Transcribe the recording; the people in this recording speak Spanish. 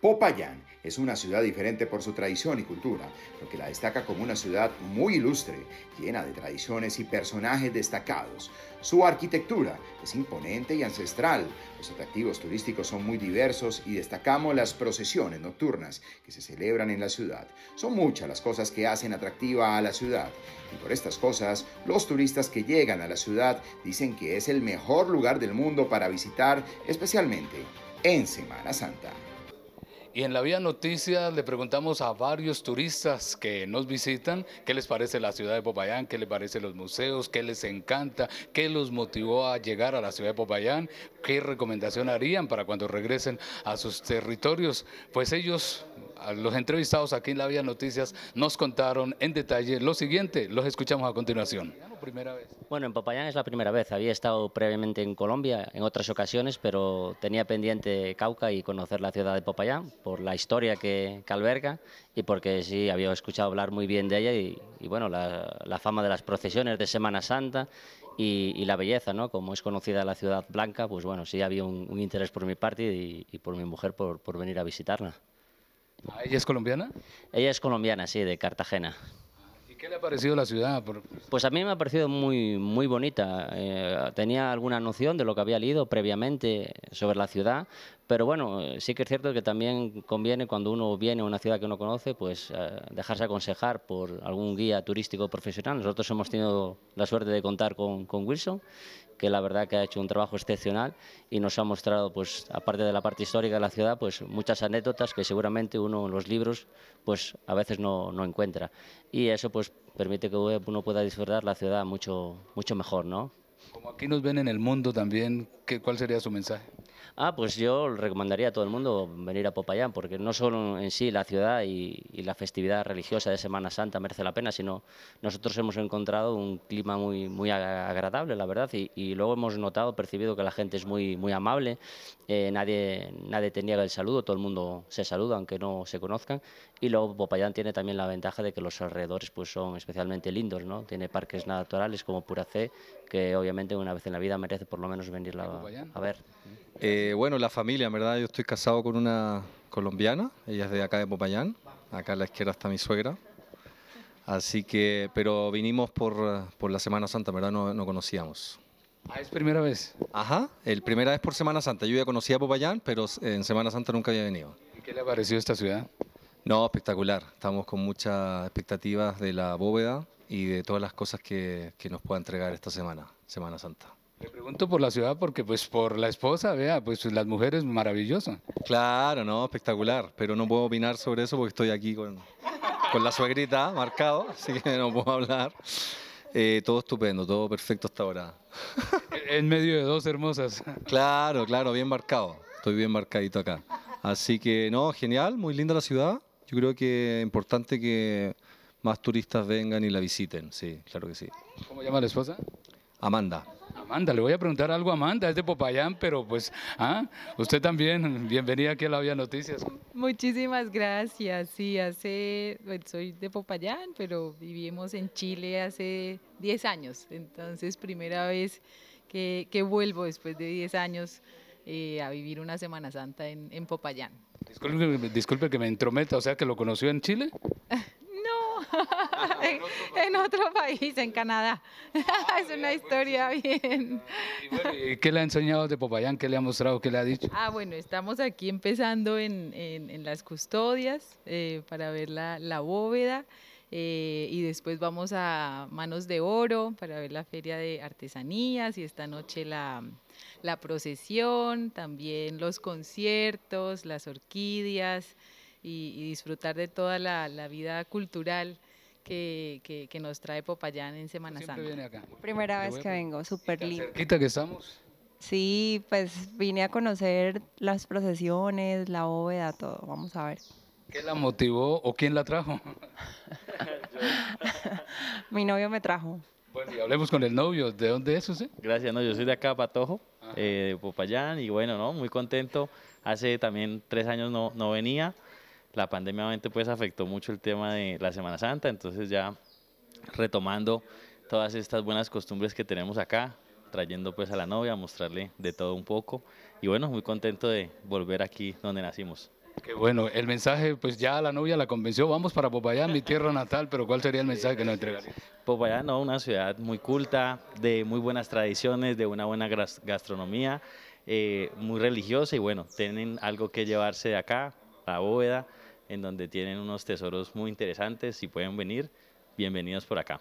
Popayán es una ciudad diferente por su tradición y cultura, lo que la destaca como una ciudad muy ilustre, llena de tradiciones y personajes destacados. Su arquitectura es imponente y ancestral, los atractivos turísticos son muy diversos y destacamos las procesiones nocturnas que se celebran en la ciudad. Son muchas las cosas que hacen atractiva a la ciudad y por estas cosas los turistas que llegan a la ciudad dicen que es el mejor lugar del mundo para visitar, especialmente en Semana Santa. Y en la Vía Noticias le preguntamos a varios turistas que nos visitan qué les parece la ciudad de Popayán, qué les parece los museos, qué les encanta, qué los motivó a llegar a la ciudad de Popayán, qué recomendación harían para cuando regresen a sus territorios. Pues ellos, los entrevistados aquí en la Vía Noticias, nos contaron en detalle lo siguiente. Los escuchamos a continuación. Bueno, en Popayán es la primera vez. Había estado previamente en Colombia en otras ocasiones, pero tenía pendiente Cauca y conocer la ciudad de Popayán por la historia que, alberga y porque sí, había escuchado hablar muy bien de ella y, bueno, la, fama de las procesiones de Semana Santa y, la belleza, ¿no? Como es conocida la ciudad blanca, pues bueno, sí había un, interés por mi parte y, por mi mujer por venir a visitarla. ¿Ella es colombiana? Ella es colombiana, sí, de Cartagena. ¿Qué le ha parecido la ciudad? Pues a mí me ha parecido muy, muy bonita. Eh, tenía alguna noción de lo que había leído previamente sobre la ciudad, pero bueno, sí que es cierto que también conviene cuando uno viene a una ciudad que uno conoce, pues eh, dejarse aconsejar por algún guía turístico profesional. Nosotros hemos tenido la suerte de contar con, con Wilson que la verdad que ha hecho un trabajo excepcional y nos ha mostrado, pues, aparte de la parte histórica de la ciudad, pues muchas anécdotas que seguramente uno en los libros pues a veces no, encuentra. Y eso pues permite que uno pueda disfrutar la ciudad mucho, mucho mejor, ¿no? Como aquí nos ven en el mundo también, ¿Cuál sería su mensaje? Ah, pues yo recomendaría a todo el mundo venir a Popayán, porque no solo en sí la ciudad y, la festividad religiosa de Semana Santa merece la pena, sino nosotros hemos encontrado un clima muy, muy agradable, la verdad, y, luego hemos notado, percibido que la gente es muy, muy amable, eh, nadie, nadie te niega el saludo, todo el mundo se saluda, aunque no se conozcan, y luego Popayán tiene también la ventaja de que los alrededores pues, son especialmente lindos, ¿no? Tiene parques naturales como Puracé, que obviamente una vez en la vida merece por lo menos venir la, Ah, a ver. Eh, bueno, la familia, verdad, yo estoy casado con una colombiana, ella es de acá de Popayán, acá a la izquierda está mi suegra. Así que, pero vinimos por, por la Semana Santa, verdad no, conocíamos. Ah, es primera vez. Ajá, el primera vez por Semana Santa. Yo ya conocía Popayán, pero en Semana Santa nunca había venido. ¿Y qué le ha parecido esta ciudad? No, espectacular. Estamos con muchas expectativas de la bóveda y de todas las cosas que, que nos pueda entregar esta semana, Semana Santa. Le pregunto por la ciudad porque pues por la esposa, vea, pues las mujeres maravillosas Claro, no, espectacular, pero no puedo opinar sobre eso porque estoy aquí con, la suegrita marcado, así que no puedo hablar. Eh, todo estupendo, todo perfecto hasta ahora. En medio de dos hermosas. Claro, claro, bien marcado. Estoy bien marcadito acá. Así que no, genial, muy linda la ciudad. Yo creo que es importante que más turistas vengan y la visiten, sí, claro que sí. ¿Cómo llama la esposa? Amanda. Amanda, le voy a preguntar algo a Amanda, es de Popayán, pero pues, ¿ah? usted también, bienvenida aquí a La Vía Noticias. Muchísimas gracias, sí, hace, pues, soy de Popayán, pero vivimos en Chile hace 10 años, entonces primera vez que, vuelvo después de 10 años eh, a vivir una Semana Santa en, Popayán. Disculpe, disculpe que me entrometa, o sea que lo conoció en Chile. Ah, en, otro país, en Canadá. Ah, es una pues, historia bien. Ah, ¿Qué le ha enseñado de Popayán? ¿Qué le ha mostrado? ¿Qué le ha dicho? Ah, bueno, estamos aquí empezando en, las custodias eh, para ver la, bóveda. Eh, y después vamos a Manos de Oro para ver la feria de artesanías y esta noche la procesión, también los conciertos, las orquídeas y, disfrutar de toda la, vida cultural que, que, nos trae Popayán en Semana Santa. Primera vez que vengo, súper lindo. Cerquita que estamos. Sí, pues vine a conocer las procesiones, la bóveda, todo. Vamos a ver. ¿Qué la motivó o quién la trajo? Mi novio me trajo. Bueno, y hablemos con el novio. ¿De dónde es usted? Gracias, no, yo soy de acá, Patojo, eh, de Popayán, y bueno, no, muy contento. Hace también tres años no, no venía la pandemia obviamente pues afectó mucho el tema de la Semana Santa, entonces ya retomando todas estas buenas costumbres que tenemos acá, trayendo pues a la novia, mostrarle de todo un poco y bueno, muy contento de volver aquí donde nacimos. Qué bueno, el mensaje, pues ya la novia la convenció, vamos para Popayán, mi tierra natal, pero ¿cuál sería el mensaje que nos entregaría? Popayán, no, una ciudad muy culta, de muy buenas tradiciones, de una buena gastronomía, eh, muy religiosa y bueno, tienen algo que llevarse de acá, la bóveda, en donde tienen unos tesoros muy interesantes. Si pueden venir, bienvenidos por acá.